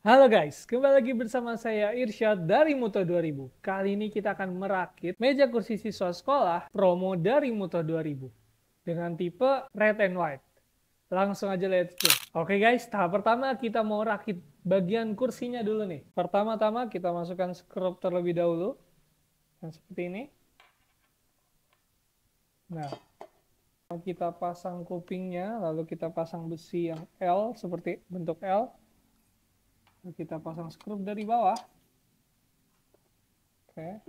Halo guys, kembali lagi bersama saya Irsyad dari Muto 2000. Kali ini kita akan merakit meja kursi siswa sekolah promo dari Muto 2000 dengan tipe red and white. Langsung aja let's go. Oke guys, tahap pertama kita mau rakit bagian kursinya dulu nih. Pertama-tama kita masukkan skrup terlebih dahulu. Yang seperti ini. Nah, kita pasang kupingnya, lalu kita pasang besi yang L, seperti bentuk L kita pasang skrup dari bawah oke okay.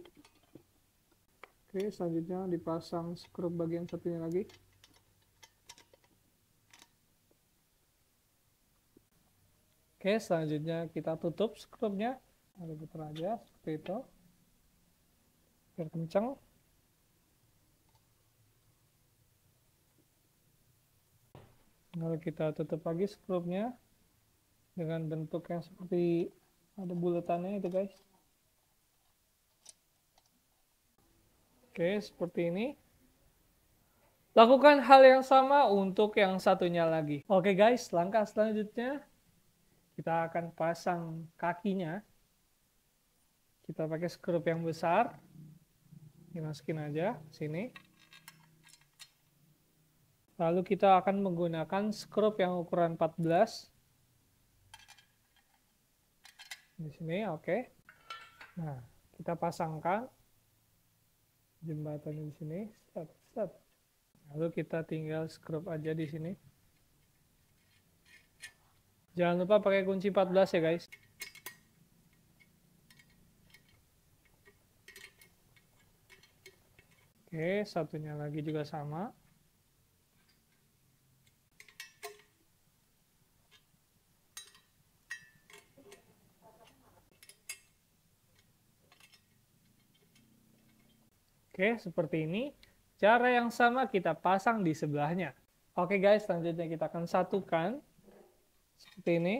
oke okay, selanjutnya dipasang skrup bagian satunya lagi oke okay, selanjutnya kita tutup skrupnya lalu putar aja seperti itu biar kencang lalu kita tutup lagi skrupnya dengan bentuk yang seperti ada bulatannya itu guys oke seperti ini Lakukan hal yang sama untuk yang satunya lagi. Oke guys, langkah selanjutnya kita akan pasang kakinya. Kita pakai skrup yang besar. Dimasukin aja sini. Lalu kita akan menggunakan skrup yang ukuran 14 di sini oke okay. nah kita pasangkan jembatan di sini set, set. lalu kita tinggal scrub aja di sini jangan lupa pakai kunci 14 ya guys oke okay, satunya lagi juga sama Oke, seperti ini. Cara yang sama kita pasang di sebelahnya. Oke guys, selanjutnya kita akan satukan. Seperti ini.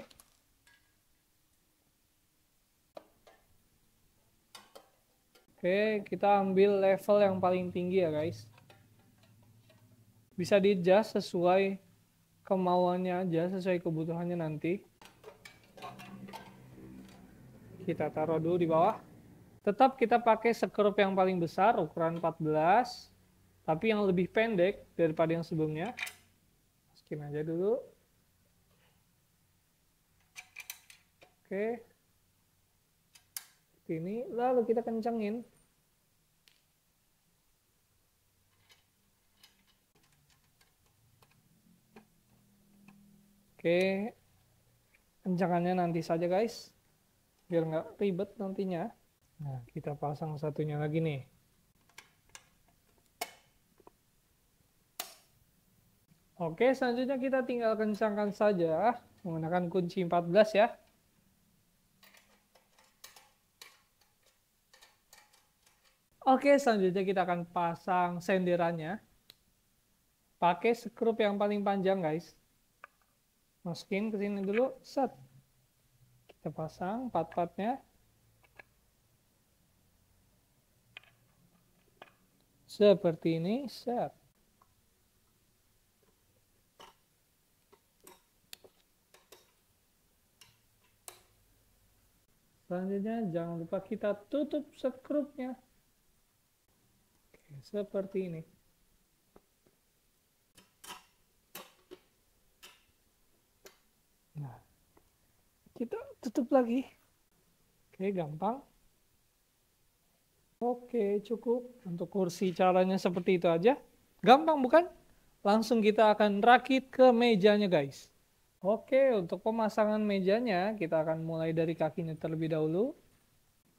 Oke, kita ambil level yang paling tinggi ya guys. Bisa di adjust sesuai kemauannya aja, sesuai kebutuhannya nanti. Kita taruh dulu di bawah. Tetap kita pakai sekrup yang paling besar ukuran 14 tapi yang lebih pendek daripada yang sebelumnya. Masukin aja dulu. Oke. Ini lalu kita kencengin. Oke. Kencangannya nanti saja guys. Biar nggak ribet nantinya. Nah, kita pasang satunya lagi nih. Oke, selanjutnya kita tinggal kencangkan saja menggunakan kunci 14 ya. Oke, selanjutnya kita akan pasang senderannya. Pakai skrup yang paling panjang, guys. Masukin ke sini dulu, set. Kita pasang part-partnya. seperti ini set selanjutnya jangan lupa kita tutup sekrupnya seperti ini nah kita tutup lagi Oke, gampang Oke, cukup. Untuk kursi caranya seperti itu aja. Gampang bukan? Langsung kita akan rakit ke mejanya guys. Oke, untuk pemasangan mejanya kita akan mulai dari kakinya terlebih dahulu.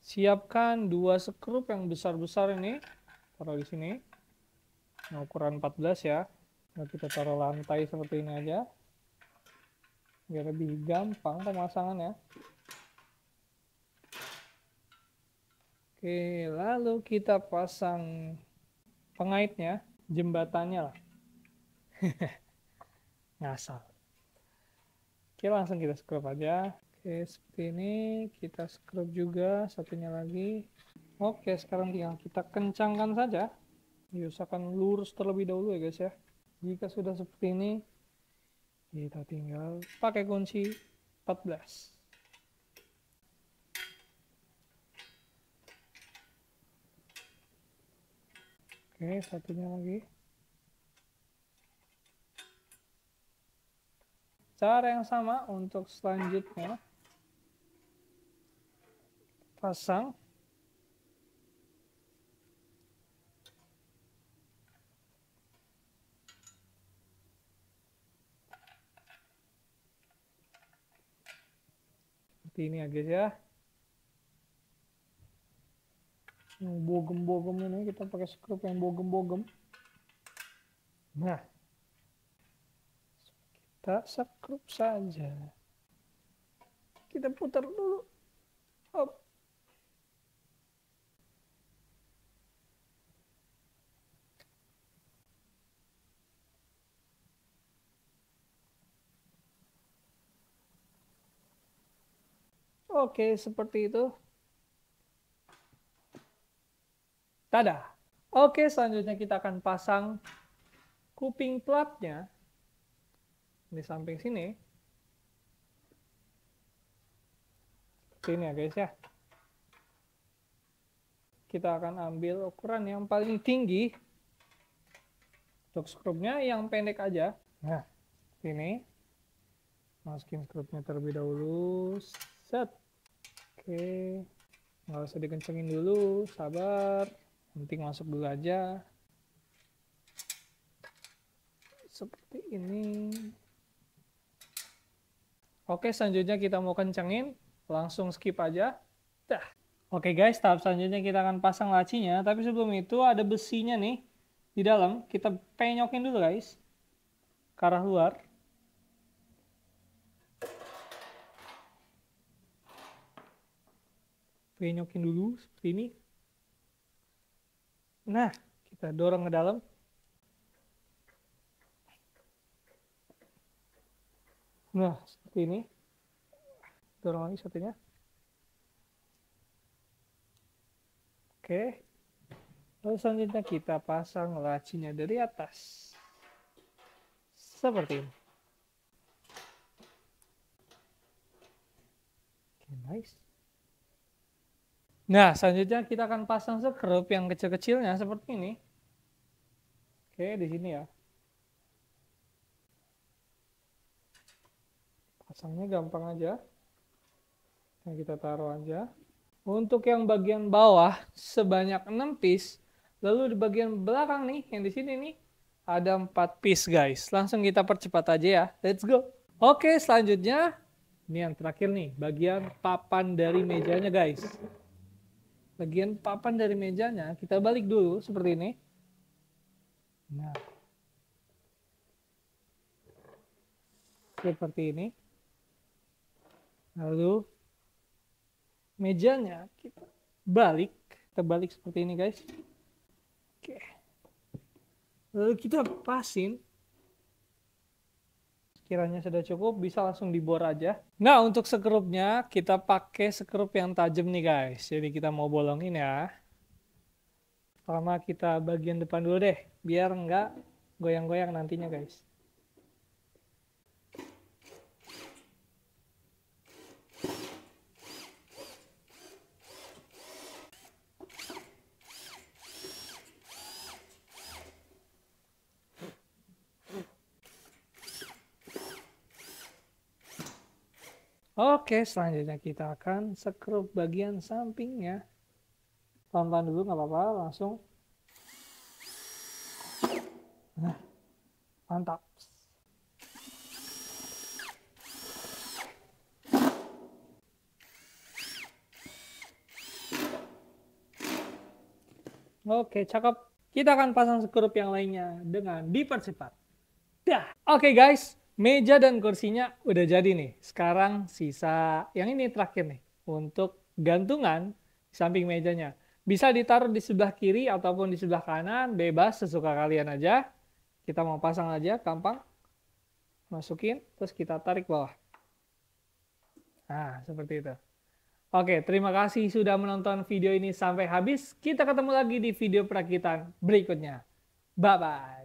Siapkan dua skrup yang besar-besar ini. Taruh di sini. Nah, ukuran 14 ya. Nah, kita taruh lantai seperti ini aja. Biar lebih gampang pemasangannya. Oke, lalu kita pasang pengaitnya, jembatannya lah. Ngasal. Oke, langsung kita scrub aja. Oke, seperti ini. Kita scrub juga satunya lagi. Oke, sekarang tinggal kita kencangkan saja. Diusahakan lurus terlebih dahulu ya guys ya. Jika sudah seperti ini, kita tinggal pakai kunci 14. Oke, satunya lagi. Cara yang sama untuk selanjutnya. Pasang. Seperti ini ya guys ya. yang bogem-bogem ini kita pakai skrup yang bogem-bogem nah kita skrup saja kita putar dulu Oke, seperti itu. Tada. Oke, selanjutnya kita akan pasang kuping platnya di samping sini. Sini ya guys ya. Kita akan ambil ukuran yang paling tinggi untuk skrupnya yang pendek aja. Nah, ini Masukin skrupnya terlebih dahulu. Set. Oke. Nggak usah dikencengin dulu. Sabar penting masuk dulu aja seperti ini oke selanjutnya kita mau kencengin langsung skip aja dah oke guys tahap selanjutnya kita akan pasang lacinya tapi sebelum itu ada besinya nih di dalam kita penyokin dulu guys ke arah luar penyokin dulu seperti ini Nah, kita dorong ke dalam. Nah, seperti ini. Dorong lagi satunya. Oke. Lalu selanjutnya kita pasang lacinya dari atas. Seperti ini. Oke, nice. Nah, selanjutnya kita akan pasang sekrup yang kecil-kecilnya seperti ini. Oke, di sini ya. Pasangnya gampang aja. Nah, kita taruh aja. Untuk yang bagian bawah sebanyak 6 piece. Lalu di bagian belakang nih, yang di sini nih, ada 4 piece guys. Langsung kita percepat aja ya. Let's go. Oke, selanjutnya. Ini yang terakhir nih, bagian papan dari mejanya guys bagian papan dari mejanya kita balik dulu seperti ini. Nah. Seperti ini. Lalu mejanya kita balik, kita balik seperti ini guys. Oke. Lalu kita pasin kiranya sudah cukup bisa langsung dibor aja. Nah untuk sekrupnya kita pakai sekrup yang tajam nih guys. Jadi kita mau bolongin ya. Pertama kita bagian depan dulu deh biar nggak goyang-goyang nantinya guys. Oke, selanjutnya kita akan sekrup bagian sampingnya. Tonton dulu, nggak apa-apa, langsung. Nah, mantap. Oke, cakep. Kita akan pasang sekrup yang lainnya dengan dipercepat. Dah. Oke guys, Meja dan kursinya udah jadi nih. Sekarang sisa yang ini terakhir nih. Untuk gantungan samping mejanya. Bisa ditaruh di sebelah kiri ataupun di sebelah kanan. Bebas sesuka kalian aja. Kita mau pasang aja, gampang. Masukin, terus kita tarik bawah. Nah, seperti itu. Oke, terima kasih sudah menonton video ini sampai habis. Kita ketemu lagi di video perakitan berikutnya. Bye-bye.